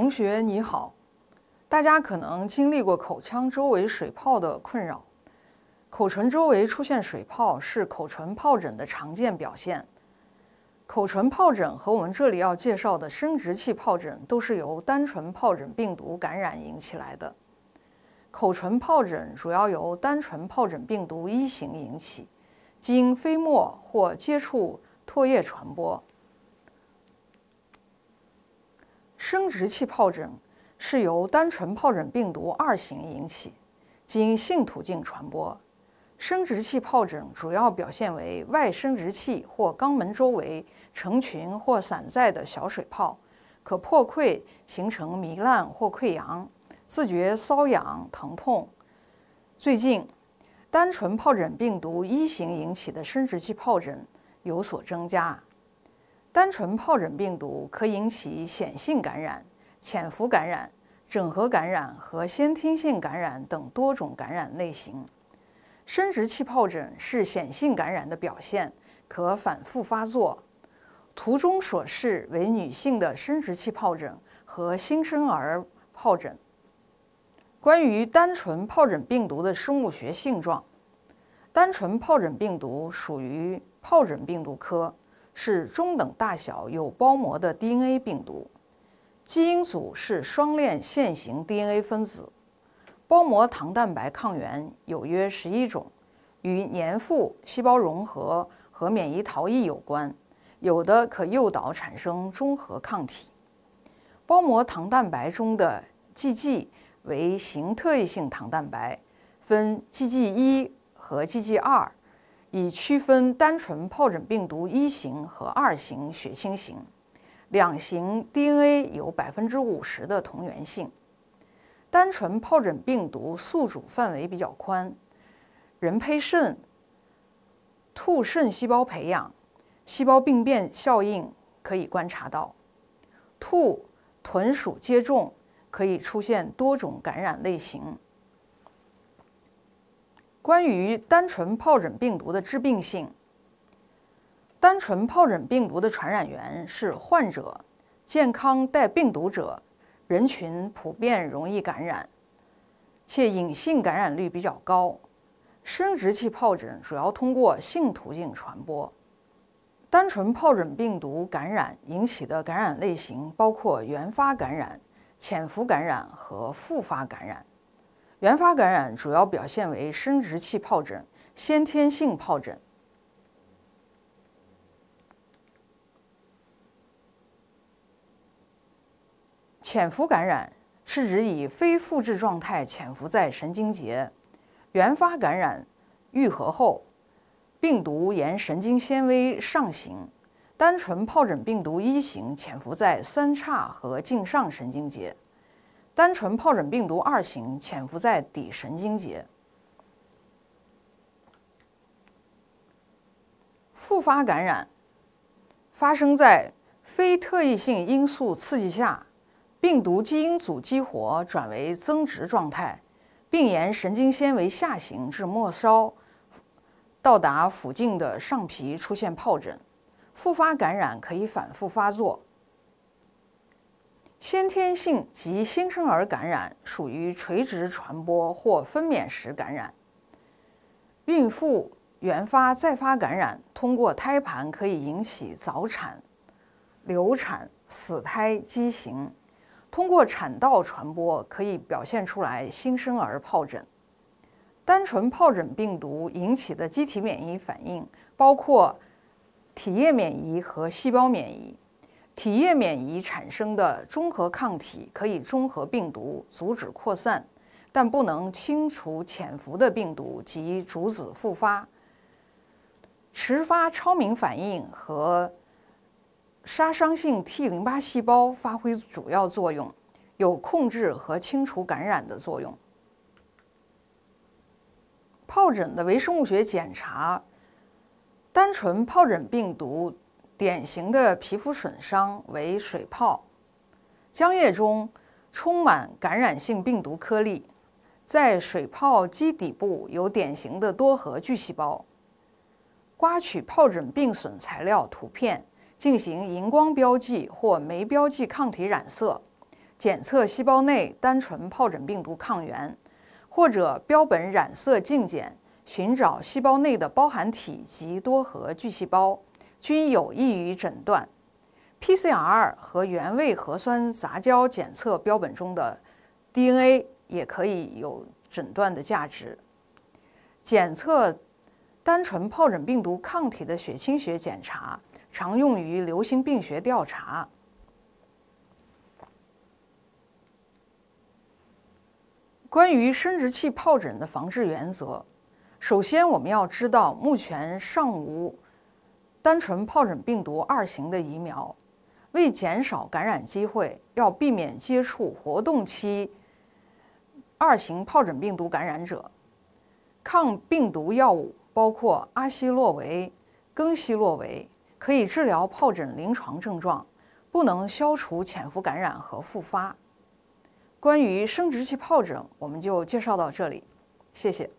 同学你好，大家可能经历过口腔周围水泡的困扰。口唇周围出现水泡是口唇疱疹的常见表现。口唇疱疹和我们这里要介绍的生殖器疱疹都是由单纯疱疹病毒感染引起来的。口唇疱疹主要由单纯疱疹病毒一型引起，经飞沫或接触唾液传播。生殖器疱疹是由单纯疱疹病毒二型引起，经性途径传播。生殖器疱疹主要表现为外生殖器或肛门周围成群或散在的小水泡，可破溃形成糜烂或溃疡，自觉瘙痒、疼痛。最近，单纯疱疹病毒一型引起的生殖器疱疹有所增加。单纯疱疹病毒可引起显性感染、潜伏感染、整合感染和先天性感染等多种感染类型。生殖器疱疹是显性感染的表现，可反复发作。图中所示为女性的生殖器疱疹和新生儿疱疹。关于单纯疱疹病毒的生物学性状，单纯疱疹病毒属于疱疹病毒科。是中等大小、有包膜的 DNA 病毒，基因组是双链线型 DNA 分子。包膜糖蛋白抗原有约十一种，与粘附、细胞融合和免疫逃逸有关，有的可诱导产生中和抗体。包膜糖蛋白中的 Gg 为型特异性糖蛋白，分 Gg1 和 Gg2。以区分单纯疱疹病毒一型和二型血清型，两型 DNA 有百分之五十的同源性。单纯疱疹病毒宿主范围比较宽，人胚肾、兔肾细胞培养、细胞病变效应可以观察到，兔豚鼠接种可以出现多种感染类型。关于单纯疱疹病毒的致病性，单纯疱疹病毒的传染源是患者、健康带病毒者，人群普遍容易感染，且隐性感染率比较高。生殖器疱疹主要通过性途径传播。单纯疱疹病毒感染引起的感染类型包括原发感染、潜伏感染和复发感染。原发感染主要表现为生殖器疱疹、先天性疱疹。潜伏感染是指以非复制状态潜伏在神经节。原发感染愈合后，病毒沿神经纤维上行。单纯疱疹病毒一型潜伏在三叉和颈上神经节。单纯疱疹病毒二型潜伏在底神经节，复发感染发生在非特异性因素刺激下，病毒基因组激活转为增殖状态，并沿神经纤维下行至末梢，到达附近的上皮出现疱疹。复发感染可以反复发作。先天性及新生儿感染属于垂直传播或分娩时感染。孕妇原发、再发感染通过胎盘可以引起早产、流产、死胎、畸形。通过产道传播可以表现出来新生儿疱疹。单纯疱疹病毒引起的机体免疫反应包括体液免疫和细胞免疫。体液免疫产生的中和抗体可以中和病毒，阻止扩散，但不能清除潜伏的病毒及阻止复发。迟发超敏反应和杀伤性 T 淋巴细胞发挥主要作用，有控制和清除感染的作用。疱疹的微生物学检查，单纯疱疹病毒。典型的皮肤损伤为水泡，浆液中充满感染性病毒颗粒，在水泡基底部有典型的多核巨细胞。刮取疱疹病损材料图片，进行荧光标记或酶标记抗体染色，检测细胞内单纯疱疹病毒抗原，或者标本染色镜检，寻找细胞内的包含体及多核巨细胞。均有益于诊断，PCR 和原位核酸杂交检测标本中的 DNA 也可以有诊断的价值。检测单纯疱疹病毒抗体的血清学检查，常用于流行病学调查。关于生殖器疱疹的防治原则，首先我们要知道，目前尚无。单纯疱疹病毒二型的疫苗。为减少感染机会，要避免接触活动期二型疱疹病毒感染者。抗病毒药物包括阿昔洛韦、更昔洛韦，可以治疗疱疹临床症状，不能消除潜伏感染和复发。关于生殖器疱疹，我们就介绍到这里。谢谢。